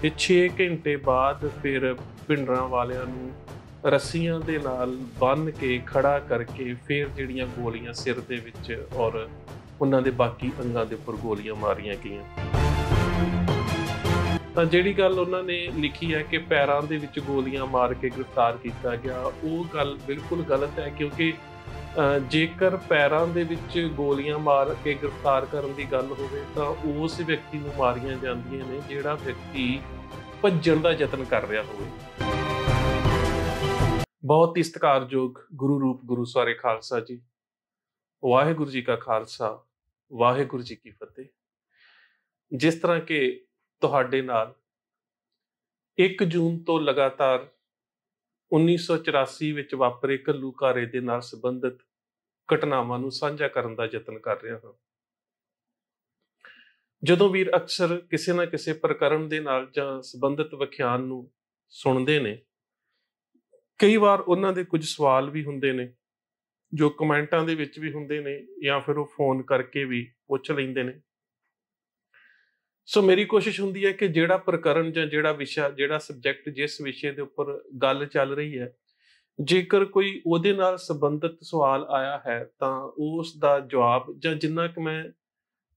ਤੇ 6 ਘੰਟੇ ਬਾਅਦ ਫਿਰ ਭਿੰਡਰਾਂ ਵਾਲਿਆਂ ਨੂੰ ਰੱਸੀਆਂ ਦੇ ਨਾਲ ਬੰਨ ਕੇ ਖੜਾ ਕਰਕੇ ਫਿਰ ਜਿਹੜੀਆਂ ਗੋਲੀਆਂ ਸਿਰ ਦੇ ਵਿੱਚ ਔਰ ਉਹਨਾਂ ਦੇ ਬਾਕੀ ਅੰਗਾਂ ਦੇ ਉੱਪਰ ਗੋਲੀਆਂ ਮਾਰੀਆਂ ਗਈਆਂ ਤਾਂ ਜਿਹੜੀ ਗੱਲ ਉਹਨਾਂ ਨੇ ਲਿਖੀ ਹੈ ਕਿ ਪੈਰਾਂ ਦੇ ਵਿੱਚ ਗੋਲੀਆਂ ਮਾਰ ਕੇ ਗ੍ਰਿਫਤਾਰ ਕੀਤਾ ਗਿਆ ਉਹ ਗੱਲ ਬਿਲਕੁਲ ਗਲਤ ਹੈ ਕਿਉਂਕਿ ਜੇਕਰ ਪੈਰਾਂ ਦੇ ਵਿੱਚ ਗੋਲੀਆਂ ਮਾਰ ਕੇ ਗ੍ਰਿਫਤਾਰ ਕਰਨ ਦੀ ਗੱਲ ਹੋਵੇ ਤਾਂ ਉਸ ਵਿਅਕਤੀ ਨੂੰ ਮਾਰੀਆਂ ਜਾਂਦੀਆਂ ਨੇ ਜਿਹੜਾ ਵਿਅਕਤੀ ਭੱਜਣ ਦਾ ਯਤਨ ਕਰ ਰਿਹਾ ਹੋਵੇ ਬਹੁਤ ਹੀ ਸਤਿਕਾਰਯੋਗ ਗੁਰੂ ਰੂਪ ਗੁਰੂ ਸਾਰੇ ਖਾਲਸਾ ਜੀ ਵਾਹਿਗੁਰੂ ਜੀ ਕਾ ਖਾਲਸਾ ਵਾਹਿਗੁਰੂ ਜੀ ਕੀ ਫਤਿਹ ਜਿਸ ਤਰ੍ਹਾਂ ਕਿ ਤੁਹਾਡੇ ਨਾਲ 1 ਜੂਨ ਤੋਂ ਲਗਾਤਾਰ 1984 ਵਿੱਚ ਵਾਪਰੇ ਕੱਲੂਕਾਰੇ ਦੇ ਨਾਲ ਸੰਬੰਧਿਤ ਘਟਨਾਵਾਂ ਨੂੰ ਸਾਂਝਾ ਕਰਨ ਦਾ ਯਤਨ ਕਰ ਰਿਹਾ ਹਾਂ ਜਦੋਂ ਵੀਰ ਅਕਸਰ ਕਿਸੇ ਨਾ ਕਿਸੇ ਪ੍ਰਕਰਨ ਦੇ ਨਾਲ ਜਾਂ ਸੰਬੰਧਿਤ ਵਿਖਿਆਨ ਨੂੰ ਸੁਣਦੇ ਨੇ ਕਈ ਵਾਰ ਉਹਨਾਂ ਦੇ ਕੁਝ ਸਵਾਲ ਵੀ ਹੁੰਦੇ ਨੇ ਜੋ ਕਮੈਂਟਾਂ ਦੇ ਵਿੱਚ ਵੀ ਹੁੰਦੇ ਨੇ ਜਾਂ ਫਿਰ ਉਹ ਫੋਨ ਕਰਕੇ ਵੀ ਪੁੱਛ ਲੈਂਦੇ ਨੇ ਸੋ ਮੇਰੀ ਕੋਸ਼ਿਸ਼ ਹੁੰਦੀ ਹੈ ਕਿ ਜਿਹੜਾ ਪ੍ਰਕਰਨ ਜਾਂ ਜਿਹੜਾ ਵਿਸ਼ਾ ਜਿਹੜਾ ਸਬਜੈਕਟ ਜਿਸ ਵਿਸ਼ੇ ਦੇ ਉੱਪਰ ਗੱਲ ਚੱਲ ਰਹੀ ਹੈ ਜੇਕਰ ਕੋਈ ਉਹਦੇ ਨਾਲ ਸੰਬੰਧਿਤ ਸਵਾਲ ਆਇਆ ਹੈ ਤਾਂ ਉਸ ਦਾ ਜਵਾਬ ਜਾਂ ਜਿੰਨਾ ਕਿ ਮੈਂ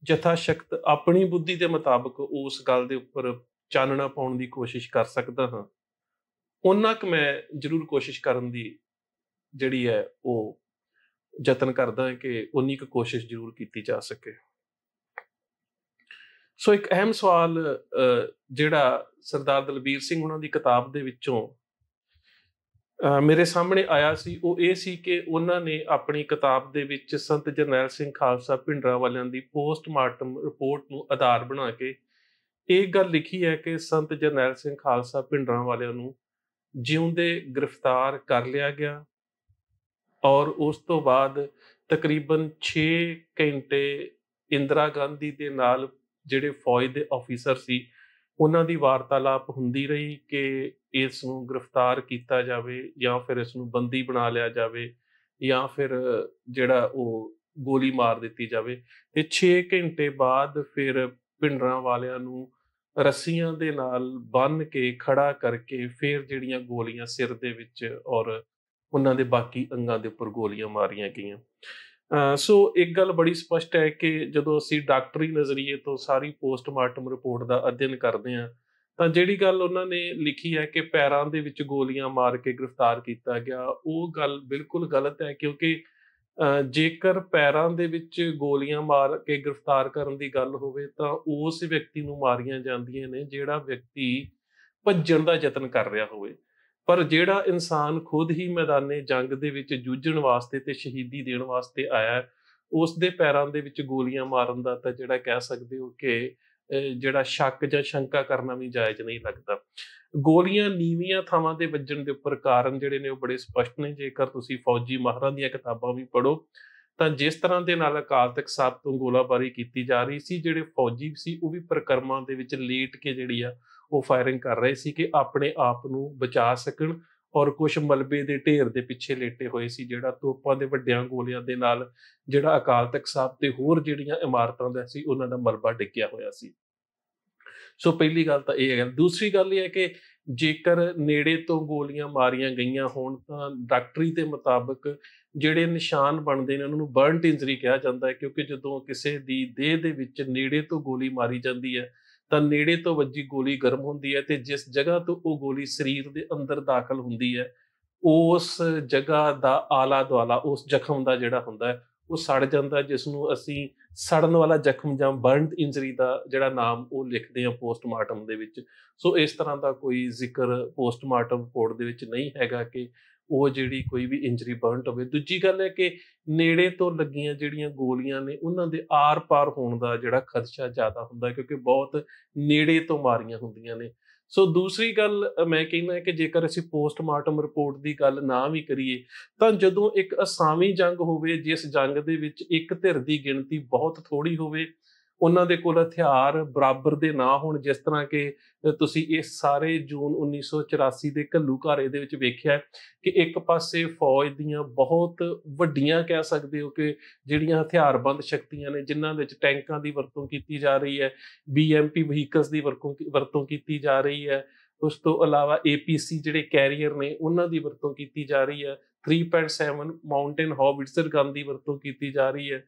ਜਥਾ ਸ਼ਕਤ ਆਪਣੀ ਬੁੱਧੀ ਦੇ ਮੁਤਾਬਕ ਉਸ ਗੱਲ ਦੇ ਉੱਪਰ ਚਾਨਣਾ ਪਾਉਣ ਦੀ ਕੋਸ਼ਿਸ਼ ਕਰ ਸਕਦਾ ਹਾਂ ਉਹਨਾਂ ਕਿ ਮੈਂ ਜ਼ਰੂਰ ਕੋਸ਼ਿਸ਼ ਕਰਨ ਦੀ ਜਿਹੜੀ ਹੈ ਉਹ ਯਤਨ ਕਰਦਾ ਹਾਂ ਕਿ ਉਨੀ ਕੁ ਕੋਸ਼ਿਸ਼ ਜ਼ਰੂਰ ਕੀਤੀ ਜਾ ਸਕੇ ਸੋ ਇੱਕ ਅਹਿਮ ਸਵਾਲ ਜਿਹੜਾ ਸਰਦਾਰ ਦਲਬੀਰ ਸਿੰਘ ਉਹਨਾਂ ਦੀ ਕਿਤਾਬ ਦੇ ਵਿੱਚੋਂ ਮੇਰੇ ਸਾਹਮਣੇ ਆਇਆ ਸੀ ਉਹ ਇਹ ਸੀ ਕਿ ਉਹਨਾਂ ਨੇ ਆਪਣੀ ਕਿਤਾਬ ਦੇ ਵਿੱਚ ਸੰਤ ਜਰਨੈਲ ਸਿੰਘ ਖਾਲਸਾ ਭਿੰਡਰਾ ਵਾਲਿਆਂ ਦੀ ਪੋਸਟਮਾਰਟਮ ਰਿਪੋਰਟ ਨੂੰ ਆਧਾਰ ਬਣਾ ਕੇ ਇਹ ਗੱਲ ਲਿਖੀ ਹੈ ਕਿ ਸੰਤ ਜਰਨੈਲ ਸਿੰਘ ਖਾਲਸਾ ਭਿੰਡਰਾ ਵਾਲਿਆਂ ਨੂੰ ਜਿਉਂਦੇ ਗ੍ਰਿਫਤਾਰ ਕਰ ਲਿਆ ਗਿਆ ਔਰ ਉਸ ਤੋਂ ਬਾਅਦ ਤਕਰੀਬਨ 6 ਘੰਟੇ ਇੰਦਰਾ ਗਾਂਧੀ ਦੇ ਨਾਲ ਜਿਹੜੇ ਫੌਜ ਦੇ ਅਫੀਸਰ ਸੀ ਉਹਨਾਂ ਦੀ ਵਾਰਤਾਲਾਪ ਹੁੰਦੀ ਰਹੀ ਕਿ ਇਸ ਨੂੰ ਗ੍ਰਿਫਤਾਰ ਕੀਤਾ ਜਾਵੇ ਜਾਂ ਫਿਰ ਇਸ ਨੂੰ ਬੰਦੀ ਬਣਾ ਲਿਆ ਜਾਵੇ ਜਾਂ ਫਿਰ ਜਿਹੜਾ ਉਹ ਗੋਲੀ ਮਾਰ ਦਿੱਤੀ ਜਾਵੇ ਤੇ 6 ਘੰਟੇ ਬਾਅਦ ਫਿਰ ਪਿੰਡਰਾਂ ਵਾਲਿਆਂ ਨੂੰ ਰੱਸੀਆਂ ਦੇ ਨਾਲ ਬੰਨ ਕੇ ਖੜਾ ਕਰਕੇ ਫਿਰ ਜਿਹੜੀਆਂ ਗੋਲੀਆਂ ਸਿਰ ਦੇ ਵਿੱਚ ਔਰ ਉਹਨਾਂ ਦੇ ਬਾਕੀ ਅੰਗਾਂ ਦੇ ਉੱਪਰ ਗੋਲੀਆਂ ਮਾਰੀਆਂ ਗਈਆਂ ਸੋ ਇੱਕ ਗੱਲ ਬੜੀ ਸਪਸ਼ਟ ਹੈ ਕਿ ਜਦੋਂ ਅਸੀਂ ਡਾਕਟਰੀ ਨਜ਼ਰੀਏ ਤੋਂ ਸਾਰੀ ਪੋਸਟਮਾਰਟਮ ਰਿਪੋਰਟ ਦਾ ਅਧਿਐਨ ਕਰਦੇ ਹਾਂ ਤਾਂ ਜਿਹੜੀ ਗੱਲ ਉਹਨਾਂ ਨੇ ਲਿਖੀ ਹੈ ਕਿ ਪੈਰਾਂ ਦੇ ਵਿੱਚ ਗੋਲੀਆਂ ਮਾਰ ਕੇ ਗ੍ਰਿਫਤਾਰ ਕੀਤਾ ਗਿਆ ਉਹ ਗੱਲ ਬਿਲਕੁਲ ਗਲਤ ਹੈ ਕਿਉਂਕਿ ਜੇਕਰ ਪੈਰਾਂ ਦੇ ਵਿੱਚ ਗੋਲੀਆਂ ਮਾਰ ਕੇ ਗ੍ਰਿਫਤਾਰ ਕਰਨ ਦੀ ਗੱਲ ਹੋਵੇ ਤਾਂ ਉਸ ਵਿਅਕਤੀ ਨੂੰ ਮਾਰੀਆਂ ਜਾਂਦੀਆਂ ਨੇ ਜਿਹੜਾ ਵਿਅਕਤੀ ਭੱਜਣ ਦਾ ਯਤਨ ਕਰ ਰਿਹਾ ਹੋਵੇ ਪਰ ਜਿਹੜਾ ਇਨਸਾਨ ਖੁਦ ਹੀ ਮੈਦਾਨੇ ਜੰਗ ਦੇ ਵਿੱਚ ਜੂਝਣ ਵਾਸਤੇ ਤੇ ਸ਼ਹੀਦੀ ਦੇਣ ਵਾਸਤੇ ਆਇਆ ਉਸ ਦੇ ਪੈਰਾਂ ਦੇ ਵਿੱਚ ਗੋਲੀਆਂ ਮਾਰਨ ਦਾ ਤਾਂ ਜਿਹੜਾ ਕਹਿ ਸਕਦੇ ਹੋ ਕਿ ਜਿਹੜਾ ਸ਼ੱਕ ਜਾਂ ਸ਼ੰਕਾ ਕਰਨਾ ਵੀ ਜਾਇਜ਼ ਨਹੀਂ ਲੱਗਦਾ ਗੋਲੀਆਂ ਨੀਵੀਆਂ ਥਾਵਾਂ ਤੇ ਵੱਜਣ ਦੇ ਉੱਪਰ ਕਾਰਨ ਜਿਹੜੇ ਨੇ ਉਹ ਬੜੇ ਸਪਸ਼ਟ ਨੇ ਜੇਕਰ ਤੁਸੀਂ ਫੌਜੀ ਮਾਹਰਾਂ ਦੀਆਂ ਕਿਤਾਬਾਂ ਵੀ ਪੜ੍ਹੋ ਤਾਂ ਜਿਸ ਤਰ੍ਹਾਂ ਦੇ ਨਾਲ ਅਕਾਲ ਤਖਤ ਸਾਹਿਬ ਤੋਂ ਗੋਲਾਬਾਰੀ ਕੀਤੀ ਜਾ ਰਹੀ ਸੀ ਜਿਹੜੇ ਫੌਜੀ ਸੀ ਉਹ ਵੀ ਪ੍ਰਕਰਮਾਂ ਦੇ ਵਿੱਚ ਲੇਟ ਕੇ ਜਿਹੜੀ ਆ ਉਹ ਫਾਇਰਿੰਗ ਕਰ ਰਹੇ ਸੀ ਕਿ ਆਪਣੇ ਆਪ ਨੂੰ ਬਚਾ ਸਕਣ ਔਰ ਕੁਝ ਮਲਬੇ ਦੇ ਢੇਰ ਦੇ ਪਿੱਛੇ ਲੇਟੇ ਹੋਏ ਸੀ ਜਿਹੜਾ ਤੋਪਾਂ ਦੇ ਵੱਡਿਆਂ ਗੋਲਿਆਂ ਦੇ ਨਾਲ ਜਿਹੜਾ ਅਕਾਲ ਤਖਤ ਸਾਹਿਬ ਤੇ ਹੋਰ ਜਿਹੜੀਆਂ ਇਮਾਰਤਾਂ ਦਾ ਸੀ ਉਹਨਾਂ ਦਾ ਮਲਬਾ ਡਿੱਗਿਆ ਹੋਇਆ ਸੀ ਸੋ ਪਹਿਲੀ ਗੱਲ ਤਾਂ ਇਹ ਹੈ ਦੂਸਰੀ ਗੱਲ ਇਹ ਹੈ ਕਿ ਜੇਕਰ ਨੇੜੇ ਤੋਂ ਗੋਲੀਆਂ ਮਾਰੀਆਂ ਗਈਆਂ ਹੋਣ ਤਾਂ ਡਾਕਟਰੀ ਦੇ ਮੁਤਾਬਕ ਜਿਹੜੇ ਨਿਸ਼ਾਨ ਬਣਦੇ ਨੇ ਉਹਨਾਂ ਨੂੰ ਬਰਨਟ ਇੰਜਰੀ ਕਿਹਾ ਜਾਂਦਾ ਹੈ ਕਿਉਂਕਿ ਜਦੋਂ ਕਿਸੇ ਦੀ ਦੇਹ ਦੇ ਵਿੱਚ ਨੇੜੇ ਤੋਂ ਗੋਲੀ ਮਾਰੀ ਜਾਂਦੀ ਹੈ ਤਾਂ ਨੇੜੇ ਤੋਂ ਵੱਜੀ ਗੋਲੀ ਗਰਮ ਹੁੰਦੀ ਹੈ ਤੇ ਜਿਸ ਜਗ੍ਹਾ ਤੋਂ ਉਹ ਗੋਲੀ ਸਰੀਰ ਦੇ ਅੰਦਰ ਦਾਖਲ ਹੁੰਦੀ ਹੈ ਉਸ ਜਗ੍ਹਾ ਦਾ ਆਲਾ ਦੁਆਲਾ ਉਸ ਜ਼ਖਮ ਦਾ ਜਿਹੜਾ ਹੁੰਦਾ ਉਹ ਸੜ ਜਾਂਦਾ ਜਿਸ ਨੂੰ ਅਸੀਂ ਸੜਨ ਵਾਲਾ ਜ਼ਖਮ ਜਾਂ ਬਰਨਡ ਇੰਜਰੀ ਦਾ ਜਿਹੜਾ ਨਾਮ ਉਹ ਲਿਖਦੇ ਆ ਪੋਸਟਮਾਰਟਮ ਦੇ ਵਿੱਚ ਸੋ ਇਸ ਤਰ੍ਹਾਂ ਦਾ ਕੋਈ ਜ਼ਿਕਰ ਪੋਸਟਮਾਰਟਮ ਰਿਪੋਰਟ ਦੇ ਵਿੱਚ ਨਹੀਂ ਹੈਗਾ ਕਿ ਉਹ ਜਿਹੜੀ ਕੋਈ ਵੀ ਇੰਜਰੀ ਬਰਨਟ ਹੋਵੇ ਦੂਜੀ ਗੱਲ ਹੈ ਕਿ ਨੇੜੇ ਤੋਂ ਲੱਗੀਆਂ ਜਿਹੜੀਆਂ ਗੋਲੀਆਂ ਨੇ ਉਹਨਾਂ ਦੇ ਆਰ-ਪਾਰ ਹੋਣ ਦਾ ਜਿਹੜਾ ਖਰਚਾ ਜ਼ਿਆਦਾ ਹੁੰਦਾ ਕਿਉਂਕਿ ਬਹੁਤ ਨੇੜੇ ਤੋਂ ਮਾਰੀਆਂ ਹੁੰਦੀਆਂ ਨੇ ਸੋ ਦੂਸਰੀ ਗੱਲ ਮੈਂ ਕਹਿੰਦਾ ਕਿ ਜੇਕਰ ਅਸੀਂ ਪੋਸਟਮਾਰਟਮ ਰਿਪੋਰਟ ਦੀ ਗੱਲ ਨਾ ਵੀ ਕਰੀਏ ਤਾਂ ਜਦੋਂ ਇੱਕ ਅਸਾਵੀ ਜੰਗ ਹੋਵੇ ਜਿਸ ਜੰਗ ਦੇ ਵਿੱਚ ਇੱਕ ਧਿਰ ਦੀ ਗਿਣਤੀ ਬਹੁਤ ਥੋੜੀ ਹੋਵੇ ਉਹਨਾਂ ਦੇ ਕੋਲ ਹਥਿਆਰ ਬਰਾਬਰ ਦੇ ਨਾ ਹੋਣ ਜਿਸ ਤਰ੍ਹਾਂ ਕਿ ਤੁਸੀਂ ਇਹ ਸਾਰੇ ਜੂਨ 1984 ਦੇ ਘੱਲੂ ਘਾਰੇ ਦੇ ਵਿੱਚ ਵੇਖਿਆ ਕਿ ਇੱਕ ਪਾਸੇ ਫੌਜ ਦੀਆਂ ਬਹੁਤ ਵੱਡੀਆਂ ਕਹਿ ਸਕਦੇ ਹੋ ਕਿ ਜਿਹੜੀਆਂ ਹਥਿਆਰਬੰਦ ਸ਼ਕਤੀਆਂ ਨੇ ਜਿਨ੍ਹਾਂ ਵਿੱਚ ਟੈਂਕਾਂ ਦੀ ਵਰਤੋਂ ਕੀਤੀ ਜਾ ਰਹੀ ਹੈ ਬੀਐਮਪੀ ਵਹੀਕਲਸ ਦੀ ਵਰਤੋਂ ਕੀਤੀ ਜਾ ਰਹੀ ਹੈ ਉਸ ਤੋਂ ਇਲਾਵਾ APC ਜਿਹੜੇ ਕੈਰੀਅਰ ਨੇ ਉਹਨਾਂ ਦੀ ਵਰਤੋਂ ਕੀਤੀ ਜਾ ਰਹੀ ਹੈ 3.7 ਮਾਊਂਟੇਨ ਹੌਬਿਟਸਰ ਗਨ ਦੀ ਵਰਤੋਂ ਕੀਤੀ ਜਾ ਰਹੀ ਹੈ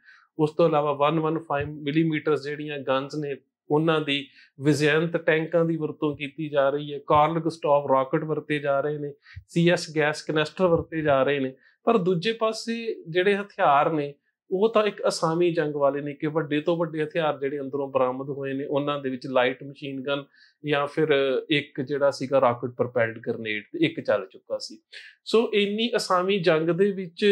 ਉਸ ਤੋਂ ਇਲਾਵਾ 115 ਮਿਲੀਮੀਟਰ ਜਿਹੜੀਆਂ ਗਨਸ ਨੇ ਉਹਨਾਂ ਦੀ ਵਿਜ਼ੈਂਤ ਟੈਂਕਾਂ ਦੀ ਵਰਤੋਂ ਕੀਤੀ ਜਾ ਰਹੀ ਹੈ ਕਾਰਲ ਗਸਟੋਫ ਰਾਕਟ ਵਰਤੇ ਜਾ ਰਹੇ ਨੇ ਸੀਐਸ ਗੈਸ ਕਨੈਸਟਰ ਵਰਤੇ ਜਾ ਰਹੇ ਨੇ ਪਰ ਦੂਜੇ ਪਾਸੇ ਜਿਹੜੇ ਹਥਿਆਰ ਨੇ ਉਹ ਤਾਂ ਇੱਕ ਅਸਾਮੀ ਜੰਗ ਵਾਲੇ ਨੇ ਕਿ ਵੱਡੇ ਤੋਂ ਵੱਡੇ ਹਥਿਆਰ ਜਿਹੜੇ ਅੰਦਰੋਂ ਬਰਾਮਦ ਹੋਏ ਨੇ ਉਹਨਾਂ ਦੇ ਵਿੱਚ ਲਾਈਟ ਮਸ਼ੀਨ ਗਨ ਜਾਂ ਫਿਰ ਇੱਕ ਜਿਹੜਾ ਸੀਗਾ ਰਾਕਟ ਪ੍ਰੋਪੈਲਡ ਗ੍ਰਨੇਡ ਇੱਕ ਚੱਲ ਚੁੱਕਾ ਸੀ ਸੋ ਇੰਨੀ ਅਸਾਮੀ ਜੰਗ ਦੇ ਵਿੱਚ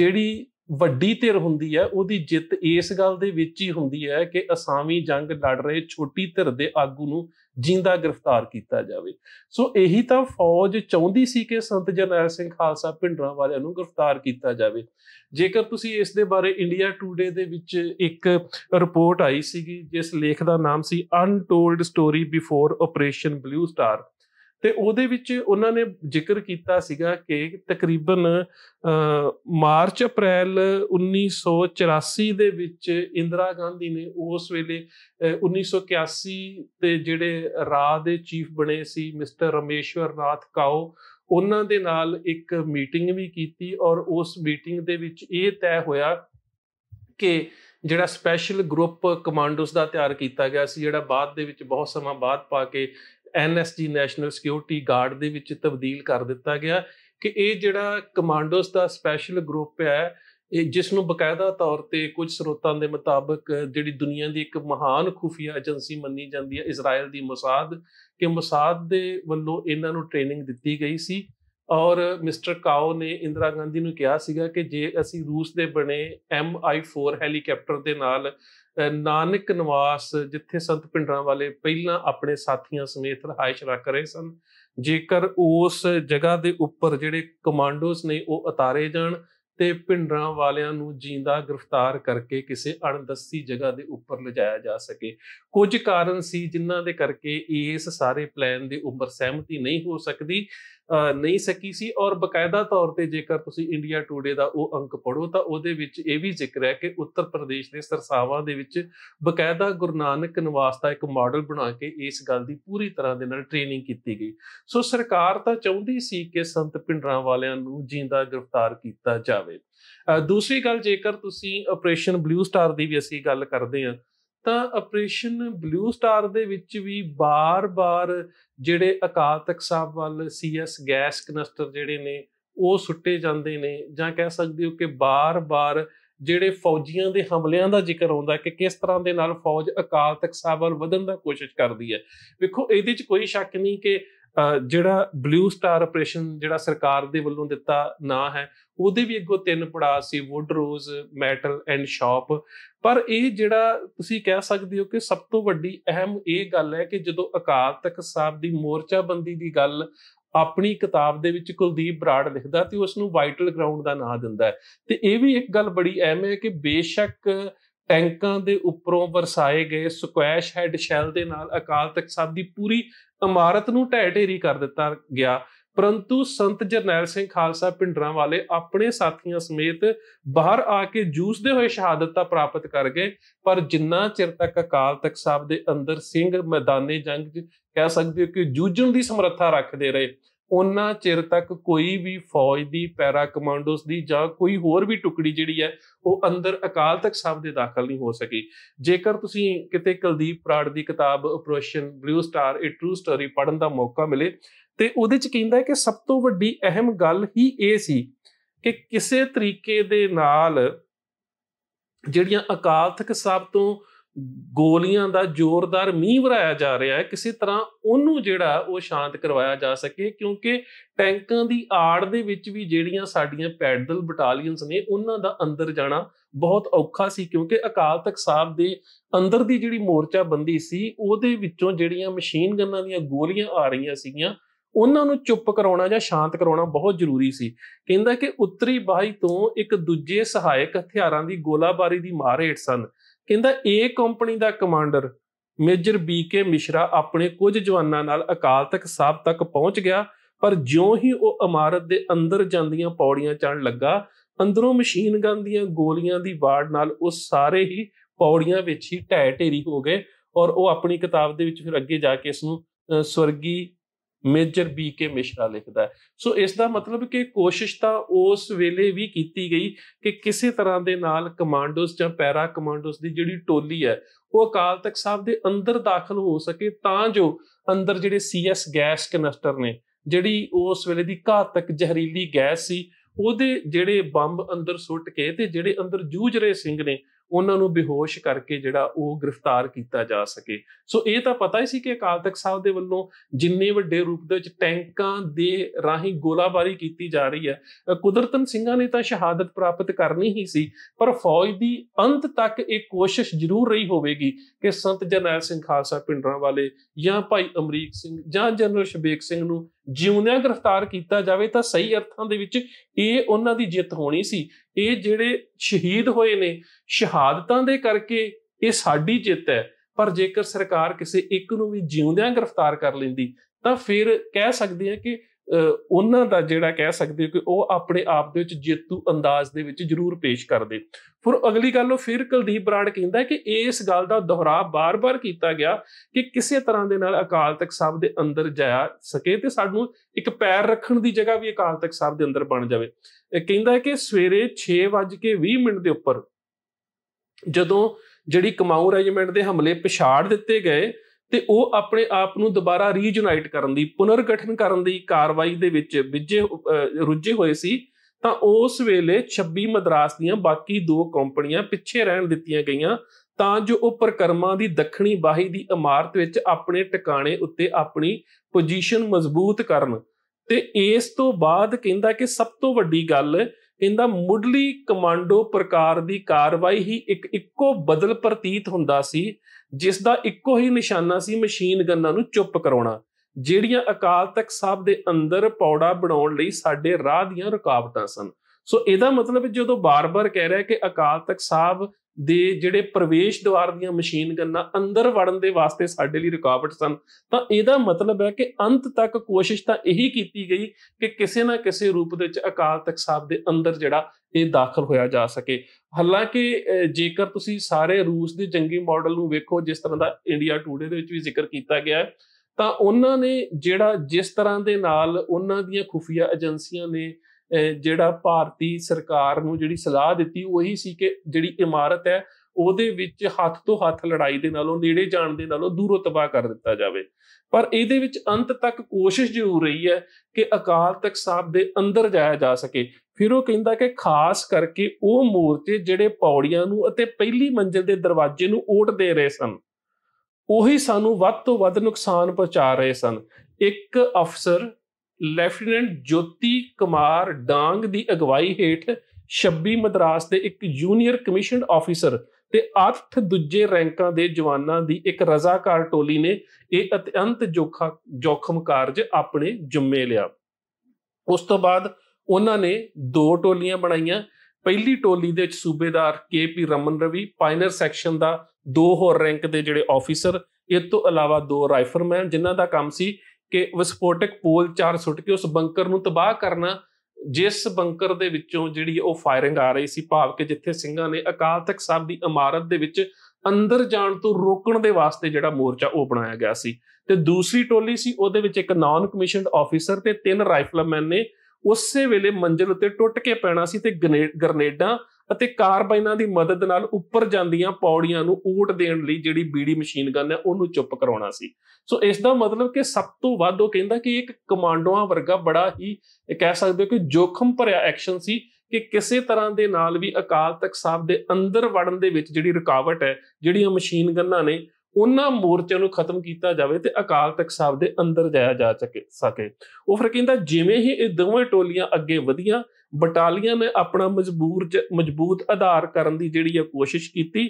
ਜਿਹੜੀ ਵੱਡੀ ਧਿਰ ਹੁੰਦੀ ਹੈ ਉਹਦੀ ਜਿੱਤ ਇਸ ਗੱਲ ਦੇ ਵਿੱਚ ਹੀ ਹੁੰਦੀ ਹੈ ਕਿ ਅਸਾਮੀ ਜੰਗ ਲੜ ਰਹੇ ਛੋਟੀ ਧਿਰ ਦੇ ਆਗੂ ਨੂੰ ਜਿੰਦਾ ਗ੍ਰਿਫਤਾਰ ਕੀਤਾ ਜਾਵੇ ਸੋ ਇਹੀ ਤਾਂ ਫੌਜ ਚਾਹੁੰਦੀ ਸੀ ਕਿ ਸੰਤ ਜਰਨੈਲ ਸਿੰਘ ਖਾਲਸਾ ਪਿੰਡਰਾਂ ਵਾਲਿਆਂ ਨੂੰ ਗ੍ਰਿਫਤਾਰ ਕੀਤਾ ਜਾਵੇ ਜੇਕਰ ਤੁਸੀਂ ਇਸ ਦੇ ਬਾਰੇ ਇੰਡੀਆ ਟੂਡੇ ਦੇ ਵਿੱਚ ਇੱਕ ਰਿਪੋਰਟ ਆਈ ਸੀਗੀ ਜਿਸ ਲੇਖ ਦਾ ਨਾਮ ਸੀ untold story before operation blue star ਤੇ ਉਹਦੇ ਵਿੱਚ ਉਹਨਾਂ ਨੇ ਜ਼ਿਕਰ ਕੀਤਾ ਸੀਗਾ ਕਿ ਤਕਰੀਬਨ ਮਾਰਚ ਅਪ੍ਰੈਲ 1984 ਦੇ ਵਿੱਚ ਇੰਦਰਾ ਗਾਂਧੀ ਨੇ ਉਸ ਵੇਲੇ 1981 ਤੇ ਜਿਹੜੇ ਰਾਜ ਦੇ ਚੀਫ ਬਣੇ ਸੀ ਮਿਸਟਰ ਰਮੇਸ਼ਵਰ ਨਾਥ ਕਾਓ ਉਹਨਾਂ ਦੇ ਨਾਲ ਇੱਕ ਮੀਟਿੰਗ ਵੀ ਕੀਤੀ ਔਰ ਉਸ ਮੀਟਿੰਗ ਦੇ ਵਿੱਚ ਇਹ ਤੈਅ ਹੋਇਆ ਕਿ ਜਿਹੜਾ ਸਪੈਸ਼ਲ ਗਰੁੱਪ ਕਮਾਂਡੋਸ ਦਾ ਤਿਆਰ ਕੀਤਾ ਗਿਆ ਸੀ ਜਿਹੜਾ ਬਾਅਦ ਦੇ ਵਿੱਚ ਬਹੁਤ ਸਮਾਂ ਬਾਅਦ ਪਾ ਕੇ ਐਨਐਸਜੀ ਨੈਸ਼ਨਲ ਸਿਕਿਉਰਿਟੀ ਗਾਰਡ ਦੇ ਵਿੱਚ ਤਬਦੀਲ ਕਰ ਦਿੱਤਾ ਗਿਆ ਕਿ ਇਹ ਜਿਹੜਾ ਕਮਾਂਡੋਸ ਦਾ ਸਪੈਸ਼ਲ ਗਰੁੱਪ ਹੈ ਇਹ ਜਿਸ ਨੂੰ ਬਕਾਇਦਾ ਤੌਰ ਤੇ ਕੁਝ ਸਰੋਤਾਂ ਦੇ ਮੁਤਾਬਕ ਜਿਹੜੀ ਦੁਨੀਆ ਦੀ ਇੱਕ ਮਹਾਨ ਖੁਫੀਆ ਏਜੰਸੀ ਮੰਨੀ ਜਾਂਦੀ ਹੈ ਇਜ਼ਰਾਈਲ ਦੀ ਮੋਸਾਦ ਕਿ ਮੋਸਾਦ ਦੇ ਵੱਲੋਂ ਇਹਨਾਂ ਨੂੰ ਟ੍ਰੇਨਿੰਗ ਦਿੱਤੀ ਗਈ ਸੀ ਔਰ ਮਿਸਟਰ ਕਾਓ ਨੇ ਇੰਦਰਾ ਗਾਂਧੀ ਨੂੰ ਕਿਹਾ ਸੀਗਾ ਕਿ ਜੇ ਅਸੀਂ ਰੂਸ ਦੇ ਬਣੇ MI4 ਹੈਲੀਕਾਪਟਰ ਦੇ ਨਾਲ ਨਾਨਕ ਨਿਵਾਸ ਜਿੱਥੇ ਸੰਤ ਪਿੰਡਰਾਂ ਵਾਲੇ ਪਹਿਲਾਂ ਆਪਣੇ ਸਾਥੀਆਂ ਸਮੇਤ ਰਹਾਇਸ਼ ਰੱਖ ਰਹੇ ਸਨ ਜੇਕਰ ਉਸ ਜਗ੍ਹਾ ਦੇ ਉੱਪਰ ਜਿਹੜੇ ਕਮਾਂਡੋਸ ਨੇ ਉਹ ਉਤਾਰੇ ਜਾਣ ਤੇ ਪਿੰਡਰਾਂ ਵਾਲਿਆਂ ਨੂੰ ਜਿੰਦਾ ਗ੍ਰਿਫਤਾਰ ਕਰਕੇ ਕਿਸੇ ਅਣਦੱਸੀ ਜਗ੍ਹਾ ਦੇ ਉੱਪਰ ਲਿਜਾਇਆ ਜਾ ਸਕੇ ਕੁਝ ਕਾਰਨ ਸੀ ਜਿਨ੍ਹਾਂ ਦੇ ਕਰਕੇ ਇਸ ਸਾਰੇ ਪਲਾਨ ਦੇ ਉੱਪਰ ਸਹਿਮਤੀ ਨਹੀਂ ਹੋ ਸਕਦੀ ਨਹੀਂ ਸਕੀ ਸੀ ਔਰ ਬਕਾਇਦਾ ਤੌਰ ਤੇ ਜੇਕਰ ਤੁਸੀਂ ਇੰਡੀਆ ਟੂਡੇ ਦਾ ਉਹ ਅੰਕ ਪੜੋ ਤਾਂ ਉਹਦੇ ਵਿੱਚ ਇਹ ਵੀ ਜ਼ਿਕਰ ਹੈ ਕਿ ਉੱਤਰ ਪ੍ਰਦੇਸ਼ ਦੇ ਸਰਸਾਵਾਂ ਦੇ ਵਿੱਚ ਬਕਾਇਦਾ ਗੁਰੂ ਨਾਨਕ ਨਿਵਾਸ ਦਾ ਇੱਕ ਮਾਡਲ ਬਣਾ ਕੇ ਇਸ ਗੱਲ ਦੀ ਪੂਰੀ ਤਰ੍ਹਾਂ ਦੇ ਨਾਲ ਟ੍ਰੇਨਿੰਗ ਕੀਤੀ ਗਈ ਸੋ ਸਰਕਾਰ ਤਾਂ ਚਾਹੁੰਦੀ ਸੀ ਕਿ ਸੰਤ ਪਿੰਡਰਾਂ ਵਾਲਿਆਂ ਨੂੰ ਜਿੰਦਾ ਗ੍ਰਿਫਤਾਰ ਕੀਤਾ ਜਾਵੇ ਦੂਸਰੀ ਗੱਲ ਜੇਕਰ ਤੁਸੀਂ ਆਪਰੇਸ਼ਨ ਬਲੂ ਸਟਾਰ ਦੀ ਵੀ ਅਸੀਂ ਗੱਲ ਕਰਦੇ ਹਾਂ ਤਾਂ ਆਪਰੇਸ਼ਨ ਬਲੂ ਸਟਾਰ ਦੇ ਵਿੱਚ ਵੀ ਬਾਰ-ਬਾਰ ਜਿਹੜੇ ਅਕਾਲ ਤਖਤ ਸਾਹਿਬ ਵੱਲ ਸੀਐਸ ਗੈਸ ਕਨਸਟਰ ਜਿਹੜੇ ਨੇ ਉਹ ਸੁੱਟੇ ਜਾਂਦੇ ਨੇ ਜਾਂ ਕਹਿ ਸਕਦੇ ਹੋ ਕਿ ਬਾਰ-ਬਾਰ ਜਿਹੜੇ ਫੌਜੀਆਂ ਦੇ ਹਮਲਿਆਂ ਦਾ ਜ਼ਿਕਰ ਆਉਂਦਾ ਕਿ ਕਿਸ ਤਰ੍ਹਾਂ ਦੇ ਨਾਲ ਫੌਜ ਅਕਾਲ ਤਖਤ ਸਾਹਿਬ ਵੱਲ ਵਧਣ ਦਾ ਕੋਸ਼ਿਸ਼ ਕਰਦੀ ਹੈ ਵੇਖੋ ਇਹਦੇ 'ਚ ਕੋਈ ਸ਼ੱਕ ਨਹੀਂ ਕਿ ਜਿਹੜਾ ਬਲੂ ਸਟਾਰ ਆਪਰੇਸ਼ਨ ਜਿਹੜਾ ਸਰਕਾਰ ਦੇ ਵੱਲੋਂ ਦਿੱਤਾ ਨਾਂ ਹੈ ਉਹਦੇ ਵੀ ਅੱਗੋਂ ਤਿੰਨ ਪੜਾਅ ਸੀ wood rose metal and shop ਪਰ ਇਹ ਜਿਹੜਾ ਤੁਸੀਂ ਕਹਿ ਸਕਦੇ ਹੋ ਕਿ ਸਭ ਤੋਂ ਵੱਡੀ ਅਹਿਮ ਇਹ ਗੱਲ ਹੈ ਕਿ ਜਦੋਂ ਅਕਾਲ ਤਖਤ ਸਾਹਿਬ ਦੀ ਮੋਰਚਾਬੰਦੀ ਦੀ ਗੱਲ ਆਪਣੀ ਕਿਤਾਬ ਦੇ ਵਿੱਚ ਕੁਲਦੀਪ ਬਰਾੜ ਲਿਖਦਾ ਤੇ ਉਸ ਨੂੰ ਵਾਈਟਲ ਗਰਾਊਂਡ ਦਾ ਨਾਮ ਦਿੰਦਾ ਤੇ ਇਹ ਵੀ ਇੱਕ ਗੱਲ ਬੜੀ ਅਹਿਮ ਹੈ ਕਿ ਬੇਸ਼ੱਕ ਟੈਂਕਾਂ ਦੇ ਉੱਪਰੋਂ ਵਰਸਾਏ ਗਏ ਸਕੁਐਸ਼ ਹੈਡ ਸ਼ੈਲ ਦੇ ਨਾਲ ਅਕਾਲ ਤਖਤ ਸਾਹਿਬ ਦੀ ਪੂਰੀ ਇਮਾਰਤ ਨੂੰ ਢਹਿ ਢੇਰੀ ਕਰ ਦਿੱਤਾ ਗਿਆ ਪਰੰਤੂ ਸੰਤ ਜਰਨੈਲ ਸਿੰਘ ਖਾਲਸਾ ਪਿੰਡਰਾਂ ਵਾਲੇ ਆਪਣੇ ਸਾਥੀਆਂ ਸਮੇਤ ਬਾਹਰ ਆ ਕੇ ਜੂਸਦੇ ਹੋਏ ਸ਼ਹਾਦਤ ਤਾਂ ਪ੍ਰਾਪਤ ਕਰ ਗਏ ਪਰ ਜਿੰਨਾ ਚਿਰ ਤੱਕ ਅਕਾਲ ਤਖਤ ਸਾਹਿਬ ਦੇ ਅੰਦਰ ਸਿੰਘ ਮੈਦਾਨੇ ਜੰਗ ਕਹਿ ਸਕਦੇ ਹੋ ਕਿ ਜੂਝਣ ਦੀ ਸਮਰੱਥਾ ਰੱਖਦੇ ਰਹੇ ਉਹਨਾਂ ਚਿਰ ਤੱਕ ਕੋਈ ਵੀ ਫੌਜ ਦੀ ਪੈਰਾ ਕਮਾਂਡੋਸ ਦੀ ਜਾਂ ਕੋਈ ਹੋਰ ਵੀ ਟੁਕੜੀ ਜਿਹੜੀ ਹੈ ਉਹ ਅੰਦਰ ਅਕਾਲ ਤਖਤ ਸਾਹਿਬ ਦੇ ਦਾਖਲ ਨਹੀਂ ਹੋ ਸਕੀ ਜੇਕਰ ਤੁਸੀਂ ਕਿਤੇ ਕੁਲਦੀਪ ਪ੍ਰਾੜ ਦੀ ਕਿਤਾਬ operation blue star it true story ਪੜਨ ਦਾ ਮੌਕਾ ਮਿਲੇ ਤੇ ਉਹਦੇ ਚ ਕਹਿੰਦਾ ਹੈ ਕਿ ਸਭ ਤੋਂ ਵੱਡੀ ਅਹਿਮ ਗੱਲ ਹੀ ਇਹ ਸੀ ਕਿ ਕਿਸੇ ਤਰੀਕੇ ਦੇ ਨਾਲ ਜਿਹੜੀਆਂ ਅਕਾਲ ਤਖਤ ਸਾਹਿਬ ਤੋਂ ਗੋਲੀਆਂ ਦਾ ਜ਼ੋਰਦਾਰ ਮੀਂਹ ਵਰਾਇਆ ਜਾ ਰਿਹਾ ਹੈ ਕਿਸੇ ਤਰ੍ਹਾਂ ਉਹਨੂੰ ਜਿਹੜਾ ਉਹ ਸ਼ਾਂਤ ਕਰਵਾਇਆ ਜਾ ਸਕੇ ਕਿਉਂਕਿ ਟੈਂਕਾਂ ਦੀ ਆੜ ਦੇ ਵਿੱਚ ਵੀ ਜਿਹੜੀਆਂ ਸਾਡੀਆਂ ਪੈਡਲ ਬਟਾਲੀਅਨਸ ਨੇ ਉਹਨਾਂ ਦਾ ਅੰਦਰ ਜਾਣਾ ਬਹੁਤ ਔਖਾ ਸੀ ਕਿਉਂਕਿ ਅਕਾਲ ਤਖਤ ਸਾਹਿਬ ਦੇ ਅੰਦਰ ਦੀ ਜਿਹੜੀ ਮੋਰਚਾ ਬੰਦੀ ਸੀ ਉਹਦੇ ਵਿੱਚੋਂ ਜਿਹੜੀਆਂ ਮਸ਼ੀਨ ਗੰਨਾਂ ਦੀਆਂ ਗੋਲੀਆਂ ਆ ਰਹੀਆਂ ਸੀਗੀਆਂ ਉਹਨਾਂ ਨੂੰ ਚੁੱਪ ਕਰਾਉਣਾ ਜਾਂ ਸ਼ਾਂਤ ਕਰਾਉਣਾ ਬਹੁਤ ਜ਼ਰੂਰੀ ਸੀ ਕਹਿੰਦਾ ਕਿ ਉੱਤਰੀ ਬਾਹੀ ਤੋਂ ਇੱਕ ਦੂਜੇ ਸਹਾਇਕ ਹਥਿਆਰਾਂ ਦੀ ਗੋਲਾਬਾਰੀ ਦੀ ਮਾਰ ਹੇਠ ਸਨ ਕਹਿੰਦਾ ਏ ਕੰਪਨੀ ਦਾ commander major B K Mishra ਆਪਣੇ ਕੁਝ ਜਵਾਨਾਂ ਨਾਲ ਅਕਾਲ ਤਖਤ ਸਾਹਿਬ ਤੱਕ ਪਹੁੰਚ ਗਿਆ ਪਰ ਜਿਉਂ ਹੀ ਉਹ ਇਮਾਰਤ ਦੇ ਅੰਦਰ ਜਾਂਦੀਆਂ ਪੌੜੀਆਂ ਚੜਨ ਲੱਗਾ ਅੰਦਰੋਂ ਮਸ਼ੀਨ ਗਨ ਦੀਆਂ ਗੋਲੀਆਂ ਦੀ ਬਾੜ ਨਾਲ ਉਹ ਸਾਰੇ ਹੀ ਪੌੜੀਆਂ ਵਿੱਚ ਹੀ ਢਹਿ ਢੇਰੀ ਹੋ ਗਏ ਔਰ ਉਹ ਆਪਣੀ ਕਿਤਾਬ ਦੇ ਵਿੱਚ ਫਿਰ ਅੱਗੇ ਜਾ ਕੇ ਇਸ ਨੂੰ ਸਵਰਗੀ ਮੇਜਰ ਬੀ ਕੇ ਮਿਸ਼ਰਾ ਲਿਖਦਾ ਸੋ ਇਸ ਦਾ ਮਤਲਬ ਕਿ ਕੋਸ਼ਿਸ਼ ਤਾਂ ਉਸ ਵੇਲੇ ਵੀ ਕੀਤੀ ਗਈ ਕਿ ਕਿਸੇ ਤਰ੍ਹਾਂ ਦੇ ਨਾਲ ਕਮਾਂਡੋਸ ਜਾਂ ਪੈਰਾ ਕਮਾਂਡੋਸ ਦੀ ਜਿਹੜੀ ਟੋਲੀ ਹੈ ਉਹ ਅਕਾਲ ਤਖਤ ਸਾਹਿਬ ਦੇ ਅੰਦਰ ਦਾਖਲ ਹੋ ਸਕੇ ਤਾਂ ਜੋ ਅੰਦਰ ਜਿਹੜੇ ਸੀਐਸ ਗੈਸ ਕਨਸਟਰ ਨੇ ਜਿਹੜੀ ਉਸ ਵੇਲੇ ਦੀ ਘਾਤਕ ਜ਼ਹਿਰੀਲੀ ਗੈਸ ਸੀ ਉਹਦੇ ਜਿਹੜੇ ਬੰਬ ਅੰਦਰ ਸੁੱਟ ਕੇ ਤੇ ਜਿਹੜੇ ਅੰਦਰ ਜੂਝ ਰਹੇ ਸਿੰਘ ਨੇ ਉਹਨਾਂ ਨੂੰ ਬੇਹੋਸ਼ ਕਰਕੇ ਜਿਹੜਾ ਉਹ ਗ੍ਰਿਫਤਾਰ ਕੀਤਾ ਜਾ ਸਕੇ ਸੋ ਇਹ ਤਾਂ ਪਤਾ ਹੀ ਸੀ ਕਿ ਅਕਾਲ ਤਖਤ ਸਾਹਿਬ ਦੇ ਵੱਲੋਂ ਜਿੰਨੇ ਵੱਡੇ ਰੂਪ ਦੇ ਵਿੱਚ ਟੈਂਕਾਂ ਦੇ ਰਾਹੀਂ ਗੋਲਾਬਾਰੀ ਕੀਤੀ ਜਾ ਰਹੀ ਹੈ ਕੁਦਰਤਨ ਸਿੰਘਾਂ ਨੇ ਤਾਂ ਸ਼ਹਾਦਤ ਪ੍ਰਾਪਤ ਕਰਨੀ ਹੀ ਸੀ ਪਰ ਫੌਜ ਦੀ ਅੰਤ ਤੱਕ ਇਹ ਕੋਸ਼ਿਸ਼ ਜ਼ਰੂਰ ਰਹੀ ਹੋਵੇਗੀ ਕਿ ਸੰਤ ਜਰਨੈਲ ਸਿੰਘ ਖਾਲਸਾ ਪਿੰਡਰਾਂ ਵਾਲੇ ਜਾਂ ਭਾਈ ਅਮਰੀਕ ਸਿੰਘ ਜਾਂ ਜਨਰਲ ਸ਼ਬੇਕ ਸਿੰਘ ਨੂੰ ਜਿਉਂਦਿਆਂ ਗ੍ਰਿਫਤਾਰ ਕੀਤਾ ਜਾਵੇ ਤਾਂ ਸਹੀ ਅਰਥਾਂ ਦੇ ਵਿੱਚ ਇਹ ਉਹਨਾਂ ਦੀ ਜਿੱਤ ਹੋਣੀ ਸੀ ਇਹ ਜਿਹੜੇ ਸ਼ਹੀਦ ਹੋਏ ਨੇ ਸ਼ਹਾਦਤਾਂ ਦੇ ਕਰਕੇ ਇਹ ਸਾਡੀ ਜਿੱਤ ਹੈ ਪਰ ਜੇਕਰ ਸਰਕਾਰ ਕਿਸੇ ਇੱਕ ਨੂੰ ਵੀ ਜਿਉਂਦਿਆਂ ਗ੍ਰਿਫਤਾਰ ਕਰ ਲੈਂਦੀ ਤਾਂ ਫਿਰ ਕਹਿ ਸਕਦੇ ਹਾਂ ਕਿ ਉਹਨਾਂ ਦਾ ਜਿਹੜਾ ਕਹਿ ਸਕਦੇ ਹੋ ਕਿ ਉਹ ਆਪਣੇ ਆਪ ਦੇ ਵਿੱਚ ਜੇਤੂ ਅੰਦਾਜ਼ ਦੇ ਵਿੱਚ ਜ਼ਰੂਰ ਪੇਸ਼ ਕਰਦੇ ਫਿਰ ਅਗਲੀ ਗੱਲ ਉਹ ਫਿਰ ਕੁਲਦੀਪ ਬਰਾੜ ਕਹਿੰਦਾ ਕਿ ਇਸ ਗੱਲ ਦਾ ਦੁਹਰਾ ਬਾਰ-ਬਾਰ ਕੀਤਾ ਗਿਆ ਕਿ ਕਿਸੇ ਤਰ੍ਹਾਂ ਦੇ ਨਾਲ ਅਕਾਲ ਤਖਤ ਸਾਹਿਬ ਦੇ ਅੰਦਰ ਜਾ ਸਕੇ ਤੇ ਸਾਨੂੰ ਇੱਕ ਪੈਰ ਰੱਖਣ ਦੀ ਜਗ੍ਹਾ ਵੀ ਅਕਾਲ ਤਖਤ ਸਾਹਿਬ ਦੇ ਅੰਦਰ ਬਣ ਜਾਵੇ ਇਹ ਕਹਿੰਦਾ ਕਿ ਸਵੇਰੇ 6:20 ਮਿੰਟ ਦੇ ਉੱਪਰ ਜਦੋਂ ਜਿਹੜੀ ਕਮਾਊ ਰੈਜੀਮੈਂਟ ਦੇ ਹਮਲੇ ਪਛਾੜ ਦਿੱਤੇ ਗਏ ਤੇ ਉਹ ਆਪਣੇ ਆਪ ਨੂੰ ਦੁਬਾਰਾ ਰੀਜੁਨਾਈਟ ਕਰਨ ਦੀ ਪੁਨਰਗਠਨ ਕਰਨ ਦੀ ਕਾਰਵਾਈ ਦੇ ਵਿੱਚ ਵਿੱਜੇ ਰੁੱਝੇ ਹੋਏ ਸੀ ਤਾਂ ਉਸ ਵੇਲੇ 26 ਮਦਰਾਸ ਦੀਆਂ ਬਾਕੀ ਦੋ ਕੰਪਨੀਆਂ ਪਿੱਛੇ ਰਹਿਣ ਦਿੱਤੀਆਂ ਗਈਆਂ ਤਾਂ ਜੋ ਉਹ ਪ੍ਰਕਰਮਾਂ ਦੀ ਦੱਖਣੀ ਬਾਹੀ ਦੀ ਇਮਾਰਤ ਵਿੱਚ ਆਪਣੇ ਟਿਕਾਣੇ ਉੱਤੇ ਆਪਣੀ ਪੋਜੀਸ਼ਨ ਮਜ਼ਬੂਤ ਕਰਨ ਤੇ ਇਸ ਤੋਂ ਬਾਅਦ ਕਹਿੰਦਾ ਕਿ ਸਭ ਤੋਂ ਵੱਡੀ ਗੱਲ ਕਹਿੰਦਾ ਮੁੱਢਲੀ ਕਮਾਂਡੋ ਪ੍ਰਕਾਰ ਦੀ ਕਾਰਵਾਈ ਹੀ ਇੱਕ ਇੱਕੋ ਬਦਲ ਪ੍ਰਤੀਤ ਹੁੰਦਾ ਸੀ ਜਿਸ ਦਾ ਇੱਕੋ ਹੀ ਨਿਸ਼ਾਨਾ ਸੀ ਮਸ਼ੀਨ ਗੰਨਾਂ ਨੂੰ ਚੁੱਪ ਕਰਾਉਣਾ ਜਿਹੜੀਆਂ ਅਕਾਲ ਤਖਤ ਸਾਹਿਬ ਦੇ ਅੰਦਰ ਪੌੜਾ ਬਣਾਉਣ ਲਈ ਸਾਡੇ ਰਾਹ ਦੀਆਂ ਰੁਕਾਵਟਾਂ ਸਨ ਸੋ ਇਹਦਾ ਮਤਲਬ ਜਦੋਂ ਬਾਰ-ਬਾਰ ਕਹਿ ਰਿਹਾ ਕਿ ਅਕਾਲ ਤਖਤ ਸਾਹਿਬ ਦੇ ਜਿਹੜੇ ਪ੍ਰਵੇਸ਼ ਦੁਆਰ ਦੀਆਂ ਮਸ਼ੀਨ ਗੰਨਾਂ ਅੰਦਰ ਵੜਨ ਦੇ ਵਾਸਤੇ ਸਾਡੇ ਲਈ ਰੁਕਾਵਟ ਸਨ ਤਾਂ ਇਹਦਾ ਮਤਲਬ ਹੈ ਕਿ ਅੰਤ ਤੱਕ ਕੋਸ਼ਿਸ਼ ਤਾਂ ਇਹੀ ਕੀਤੀ ਗਈ ਕਿ ਕਿਸੇ ਨਾ ਕਿਸੇ ਰੂਪ ਦੇ ਵਿੱਚ ਅਕਾਲ ਤਖਤ ਸਾਹਿਬ ਦੇ ਅੰਦਰ ਜਿਹੜਾ ਇਹ ਦਾਖਲ ਹੋਇਆ ਜਾ ਸਕੇ ਹਾਲਾਂਕਿ ਜੇਕਰ ਤੁਸੀਂ ਸਾਰੇ ਰੂਸ ਦੇ ਜੰਗੀ ਮਾਡਲ ਨੂੰ ਵੇਖੋ ਜਿਸ ਤਰ੍ਹਾਂ ਦਾ ਇੰਡੀਆ ਟੂਡੇ ਦੇ ਵਿੱਚ ਵੀ ਜ਼ਿਕਰ ਕੀਤਾ ਗਿਆ ਹੈ ਤਾਂ ਉਹਨਾਂ ਨੇ ਜਿਹੜਾ ਜਿਸ ਤਰ੍ਹਾਂ ਦੇ ਨਾਲ ਉਹਨਾਂ ਦੀਆਂ ਖੁਫੀਆ ਏਜੰਸੀਆਂ ਨੇ ਜਿਹੜਾ ਭਾਰਤੀ ਸਰਕਾਰ ਨੂੰ ਜਿਹੜੀ ਸਲਾਹ ਦਿੱਤੀ ਉਹੀ ਸੀ ਕਿ ਜਿਹੜੀ ਇਮਾਰਤ ਹੈ ਉਹਦੇ ਵਿੱਚ ਹੱਥ ਤੋਂ ਹੱਥ ਲੜਾਈ ਦੇ ਨਾਲੋਂ ਨੇੜੇ ਜਾਣ ਦੇ ਨਾਲੋਂ ਦੂਰੋਂ ਤਬਾਹ ਕਰ ਦਿੱਤਾ ਜਾਵੇ ਪਰ ਇਹਦੇ ਵਿੱਚ ਅੰਤ ਤੱਕ ਕੋਸ਼ਿਸ਼ ਜ਼ਰੂਰ ਰਹੀ ਹੈ ਕਿ ਅਕਾਲ ਤਖਤ ਸਾਹਿਬ ਦੇ ਅੰਦਰ ਜਾਇਆ ਜਾ ਸਕੇ ਫਿਰ ਉਹ ਕਹਿੰਦਾ ਕਿ ਖਾਸ ਕਰਕੇ ਉਹ ਮੋਰਚੇ ਜਿਹੜੇ ਪੌੜੀਆਂ ਨੂੰ ਅਤੇ ਪਹਿਲੀ ਮੰਜ਼ਿਲ ਦੇ ਦਰਵਾਜ਼ੇ ਨੂੰ ਓਟ ਦੇ ਰਹੇ ਸਨ ਉਹੀ ਸਾਨੂੰ ਵੱਧ ਤੋਂ ਵੱਧ ਨੁਕਸਾਨ ਪਹੁੰਚਾ ਰਹੇ ਸਨ ਇੱਕ ਅਫਸਰ ਲੈਫਟੀਨੈਂਟ ਜੋਤੀ ਕੁਮਾਰ ਡਾਂਗ ਦੀ ਅਗਵਾਈ ਹੇਠ 26 ਮਦਰਾਸ ਦੇ ਇੱਕ ਜੂਨੀਅਰ ਕਮਿਸ਼ਨਡ ਅਫਸਰ ਤੇ 8 ਦੂਜੇ ਰੈਂਕਾਂ ਦੇ ਜਵਾਨਾਂ ਦੀ ਇੱਕ ਰਜ਼ਾਕਾਰ ਟੋਲੀ ਨੇ ਇਹ ਅਤਿਅੰਤ ਜੋਖਾ ਜੋਖਮ ਕਾਰਜ ਆਪਣੇ ਜੁੰਮੇ ਲਿਆ ਉਸ ਤੋਂ ਬਾਅਦ ਉਹਨਾਂ ਨੇ ਦੋ ਟੋਲੀਆਂ ਬਣਾਈਆਂ ਪਹਿਲੀ ਟੋਲੀ ਦੇ ਵਿੱਚ ਸੂਬੇਦਾਰ KP Raman Ravi pioneer section ਦਾ ਦੋ ਹੋਰ ਰੈਂਕ ਦੇ ਜਿਹੜੇ ਆਫੀਸਰ ਇਸ ਤੋਂ ਇਲਾਵਾ ਦੋ ਰਾਈਫਲਮੈਨ ਜਿਨ੍ਹਾਂ ਦਾ ਕੰਮ ਸੀ ਕਿ ਵਿਸਫੋਟਕ ਪੋਲ ਚਾਰ ਸੁੱਟ ਕੇ ਉਸ ਬੰਕਰ ਨੂੰ ਤਬਾਹ ਕਰਨਾ ਜਿਸ ਬੰਕਰ ਦੇ ਵਿੱਚੋਂ ਜਿਹੜੀ ਉਹ ਫਾਇਰਿੰਗ ਆ ਰਹੀ ਸੀ ਭਾਵ ਕਿ ਜਿੱਥੇ ਸਿੰਘਾਂ ਨੇ ਅਕਾਲ ਤਖਤ ਸਾਹਿਬ ਦੀ ਇਮਾਰਤ ਦੇ ਵਿੱਚ ਅੰਦਰ ਜਾਣ ਤੋਂ ਰੋਕਣ ਦੇ ਵਾਸਤੇ ਜਿਹੜਾ ਮੋਰਚਾ ਉਹ ਬਣਾਇਆ ਗਿਆ ਸੀ ਤੇ ਦੂਸਰੀ ਟੋਲੀ ਸੀ ਉਹਦੇ ਵਿੱਚ ਇੱਕ ਨਾਨ ਕਮਿਸ਼ਨਡ ਆਫੀਸਰ ਤੇ ਤਿੰਨ ਰਾਈਫਲਮੈਨ ਨੇ ਉਸੇ ਵੇਲੇ ਮੰਜ਼ਿਲ ਉੱਤੇ ਟੁੱਟ ਕੇ ਪੈਣਾ ਸੀ ਤੇ ਗ੍ਰਨੇਡਾਂ ਅਤੇ ਕਾਰਬਾਈਨਾਂ ਦੀ ਮਦਦ ਨਾਲ ਉੱਪਰ ਜਾਂਦੀਆਂ ਪੌੜੀਆਂ ਨੂੰ ਊਟ ਦੇਣ ਲਈ ਜਿਹੜੀ ਬੀੜੀ ਮਸ਼ੀਨ ਗਨ ਹੈ ਉਹਨੂੰ ਚੁੱਪ ਕਰਾਉਣਾ ਸੀ ਸੋ ਇਸ ਦਾ ਮਤਲਬ ਕਿ ਸਭ ਤੋਂ ਵੱਧ ਉਹ ਕਹਿੰਦਾ ਕਿ ਇੱਕ ਕਮਾਂਡੋਆਂ ਵਰਗਾ ਬੜਾ ਹੀ ਕਹਿ ਸਕਦੇ ਹੋ ਕਿ ਜੋਖਮ ਭਰਿਆ ਐਕਸ਼ਨ ਸੀ ਕਿ ਕਿਸੇ ਤਰ੍ਹਾਂ ਦੇ ਨਾਲ ਵੀ ਅਕਾਲ ਤਖਤ ਸਾਹਿਬ ਦੇ ਅੰਦਰ ਵੜਨ ਦੇ ਵਿੱਚ ਜਿਹੜੀ ਰੁਕਾਵਟ ਹੈ ਜਿਹੜੀਆਂ ਮਸ਼ੀਨ ਗੰਨਾਂ ਨੇ ਉਹਨਾਂ ਮੋਰਚਿਆਂ ਨੂੰ ਖਤਮ ਕੀਤਾ ਜਾਵੇ ਤੇ ਅਕਾਲ ਤਖਤ ਸਾਹਿਬ ਦੇ ਅੰਦਰ ਜਾਇਆ ਜਾ ਸਕੇ ਉਹ ਫਿਰ ਕਹਿੰਦਾ ਜਿਵੇਂ ਹੀ ਇਹ ਦੋਵੇਂ ਟੋਲੀਆਂ ਅੱਗੇ ਵਧੀਆਂ ਬਟਾਲੀਆਂ ਨੇ ਆਪਣਾ ਮਜ਼ਬੂਰ ਮਜ਼ਬੂਤ ਆਧਾਰ ਕਰਨ ਦੀ ਜਿਹੜੀ ਆ ਕੋਸ਼ਿਸ਼ ਕੀਤੀ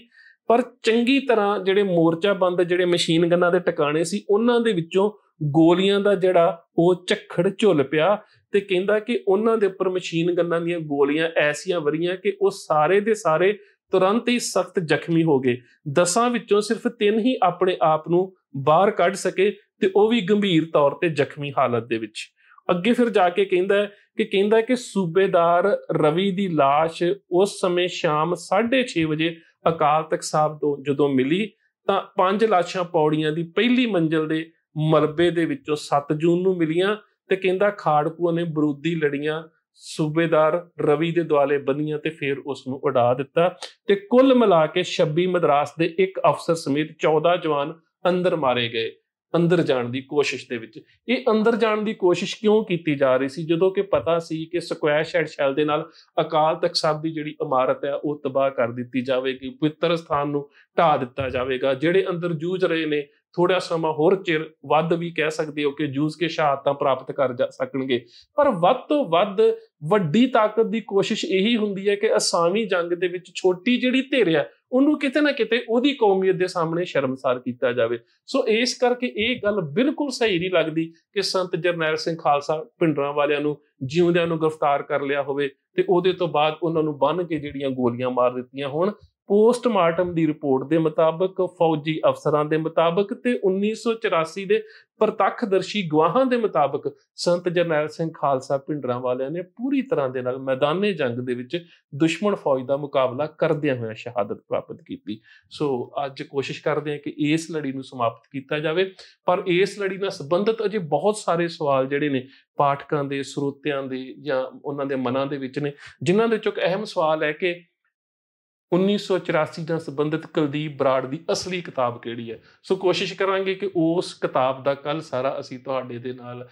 ਪਰ ਚੰਗੀ ਤਰ੍ਹਾਂ ਜਿਹੜੇ ਮੋਰਚਾ ਬੰਦ ਜਿਹੜੇ ਮਸ਼ੀਨ ਗਨਾਂ ਦੇ ਟਿਕਾਣੇ ਸੀ ਉਹਨਾਂ ਦੇ ਵਿੱਚੋਂ ਗੋਲੀਆਂ ਦਾ ਜਿਹੜਾ ਉਹ ਝੱਖੜ ਝੁੱਲ ਪਿਆ ਤੇ ਕਹਿੰਦਾ ਕਿ ਉਹਨਾਂ ਦੇ ਉੱਪਰ ਮਸ਼ੀਨ ਗਨਾਂ ਦੀਆਂ ਗੋਲੀਆਂ ਐਸੀਆਂ ਵਰੀਆਂ ਕਿ ਉਹ ਸਾਰੇ ਦੇ ਸਾਰੇ ਤੁਰੰਤ ਹੀ ਸਖਤ ਜ਼ਖਮੀ ਹੋ ਗਏ ਦਸਾਂ ਵਿੱਚੋਂ ਸਿਰਫ ਤਿੰਨ ਹੀ ਆਪਣੇ ਆਪ ਨੂੰ ਬਾਹਰ ਕੱਢ ਸਕੇ ਤੇ ਉਹ ਵੀ ਗੰਭੀਰ ਤੌਰ ਤੇ ਜ਼ਖਮੀ ਹਾਲਤ ਦੇ ਵਿੱਚ ਅੱਗੇ ਫਿਰ ਜਾ ਕੇ ਕਹਿੰਦਾ ਕਿ ਕਹਿੰਦਾ ਕਿ ਸੂਬੇਦਾਰ ਰਵੀ ਦੀ লাশ ਉਸ ਸਮੇਂ ਸ਼ਾਮ 6:30 ਵਜੇ ਅਕਾਲ ਤਖਤ ਸਾਹਿਬ ਤੋਂ ਜਦੋਂ ਮਿਲੀ ਤਾਂ ਪੰਜ ਲਾਸ਼ਾਂ ਪੌੜੀਆਂ ਦੀ ਪਹਿਲੀ ਮੰਜ਼ਲ ਦੇ ਮਰਬੇ ਦੇ ਵਿੱਚੋਂ 7 ਜੂਨ ਨੂੰ ਮਿਲੀਆਂ ਤੇ ਕਹਿੰਦਾ ਖਾੜਕੂਆਂ ਨੇ ਬਰੂਦੀ ਲੜੀਆਂ ਸੂਬੇਦਾਰ ਰਵੀ ਦੇ ਦੁਆਲੇ ਬੰਨੀਆਂ ਤੇ ਫਿਰ ਉਸ ਨੂੰ ਉਡਾ ਦਿੱਤਾ ਤੇ ਕੁੱਲ ਮਿਲਾ ਕੇ 26 ਮਦਰਾਸ ਦੇ ਇੱਕ ਅਫਸਰ ਸਮੇਤ 14 ਜਵਾਨ ਅੰਦਰ ਮਾਰੇ ਗਏ ਅੰਦਰ ਜਾਣ ਦੀ ਕੋਸ਼ਿਸ਼ ਦੇ ਵਿੱਚ ਇਹ ਅੰਦਰ ਜਾਣ ਦੀ ਕੋਸ਼ਿਸ਼ ਕਿਉਂ ਕੀਤੀ ਜਾ ਰਹੀ ਸੀ ਜਦੋਂ ਕਿ ਪਤਾ ਸੀ ਕਿ ਸਕੁਐਸ਼ ਐਡ ਸ਼ੈਲ ਦੇ ਨਾਲ ਅਕਾਲ ਤਖਤ ਸਾਹਿਬ ਦੀ ਜਿਹੜੀ ਇਮਾਰਤ ਹੈ ਉਹ ਤਬਾਹ ਕਰ ਦਿੱਤੀ ਜਾਵੇਗੀ ਪਵਿੱਤਰ ਸਥਾਨ ਨੂੰ ਢਾ ਦਿੱਤਾ ਜਾਵੇਗਾ ਜਿਹੜੇ ਅੰਦਰ ਜੂਝ ਰਹੇ ਨੇ ਥੋੜਾ ਸਮਾਂ ਹੋਰ ਚਿਰ ਵੱਧ ਵੀ ਕਹਿ ਸਕਦੇ ਹੋ ਕਿ ਜੂਸ ਕੇ ਸ਼ਹਾਦਤਾਂ ਪ੍ਰਾਪਤ ਕਰ ਜਾ ਸਕਣਗੇ ਪਰ ਵੱਧ ਤੋਂ ਵੱਧ ਵੱਡੀ ਤਾਕਤ ਦੀ ਕੋਸ਼ਿਸ਼ ਇਹੀ ਹੁੰਦੀ ਹੈ ਕਿ ਅਸਾਮੀ ਜੰਗ ਦੇ ਵਿੱਚ ਛੋਟੀ ਜਿਹੜੀ ਧਿਰ ਹੈ ਉਹਨੂੰ ਕਿਤੇ ਨਾ ਕਿਤੇ ਉਹਦੀ ਕੌਮੀਅਤ ਦੇ ਸਾਹਮਣੇ ਸ਼ਰਮਸਾਰ ਕੀਤਾ ਜਾਵੇ ਸੋ ਇਸ ਕਰਕੇ ਇਹ ਗੱਲ ਬਿਲਕੁਲ ਸਹੀ ਨਹੀਂ ਲੱਗਦੀ ਕਿ ਸੰਤ ਜਰਨੈਲ ਸਿੰਘ ਖਾਲਸਾ ਪਿੰਡਰਾਂ ਵਾਲਿਆਂ ਨੂੰ ਜਿਉਂਦਿਆਂ ਨੂੰ ਗ੍ਰਿਫਤਾਰ ਕਰ ਲਿਆ ਹੋਵੇ ਤੇ ਉਹਦੇ ਤੋਂ ਬਾਅਦ ਉਹਨਾਂ ਨੂੰ ਬੰਨ ਕੇ ਜਿਹੜੀਆਂ ਗੋਲੀਆਂ ਮਾਰ ਦਿੱਤੀਆਂ ਹੋਣ ਪੋਸਟਮਾਰਟਮ ਦੀ ਰਿਪੋਰਟ ਦੇ ਮੁਤਾਬਕ ਫੌਜੀ ਅਫਸਰਾਂ ਦੇ ਮੁਤਾਬਕ ਤੇ 1984 ਦੇ ਪ੍ਰਤੱਖ ਦਰਸ਼ੀ ਗਵਾਹਾਂ ਦੇ ਮੁਤਾਬਕ ਸੰਤ ਜਰਨੈਲ ਸਿੰਘ ਖਾਲਸਾ ਪਿੰਡਰਾਂ ਵਾਲਿਆਂ ਨੇ ਪੂਰੀ ਤਰ੍ਹਾਂ ਦੇ ਨਾਲ ਮੈਦਾਨੇ ਜੰਗ ਦੇ ਵਿੱਚ ਦੁਸ਼ਮਣ ਫੌਜ ਦਾ ਮੁਕਾਬਲਾ ਕਰਦਿਆਂ ਹੋਇਆਂ ਸ਼ਹਾਦਤ ਪ੍ਰਾਪਤ ਕੀਤੀ ਸੋ ਅੱਜ ਕੋਸ਼ਿਸ਼ ਕਰਦੇ ਹਾਂ ਕਿ ਇਸ ਲੜੀ ਨੂੰ ਸਮਾਪਤ ਕੀਤਾ ਜਾਵੇ ਪਰ ਇਸ ਲੜੀ ਨਾਲ ਸੰਬੰਧਿਤ ਅਜੇ ਬਹੁਤ ਸਾਰੇ ਸਵਾਲ ਜਿਹੜੇ ਨੇ ਪਾਠਕਾਂ ਦੇ ਸਰੋਤਿਆਂ ਦੇ ਜਾਂ ਉਹਨਾਂ ਦੇ ਮਨਾਂ ਦੇ ਵਿੱਚ ਨੇ ਜਿਨ੍ਹਾਂ ਦੇ ਚੁੱਕ ਅਹਿਮ ਸਵਾਲ ਹੈ ਕਿ 1984 ਨਾਲ ਸੰਬੰਧਿਤ ਕੁਲਦੀਪ ਬਰਾੜ ਦੀ ਅਸਲੀ ਕਿਤਾਬ ਕਿਹੜੀ ਹੈ ਸੋ ਕੋਸ਼ਿਸ਼ ਕਰਾਂਗੇ ਕਿ ਉਸ ਕਿਤਾਬ ਦਾ ਕੱਲ ਸਾਰਾ ਅਸੀਂ ਤੁਹਾਡੇ ਦੇ ਨਾਲ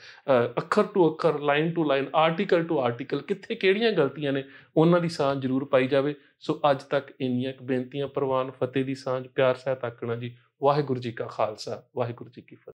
ਅੱਖਰ ਟੂ ਅੱਖਰ line to line article to article ਕਿੱਥੇ ਕਿਹੜੀਆਂ ਗਲਤੀਆਂ ਨੇ ਉਹਨਾਂ ਦੀ ਸਾਂਝ ਜ਼ਰੂਰ ਪਾਈ ਜਾਵੇ ਸੋ ਅੱਜ ਤੱਕ ਇੰਨੀਆਂ ਕੁ ਬੇਨਤੀਆਂ ਪ੍ਰਵਾਨ ਫਤਿਹ ਦੀ ਸਾਂਝ ਪਿਆਰ ਸਹਿਤ ਆਕਣਾ ਜੀ ਵਾਹਿਗੁਰੂ ਜੀ ਕਾ ਖਾਲਸਾ ਵਾਹਿਗੁਰੂ ਜੀ ਕੀ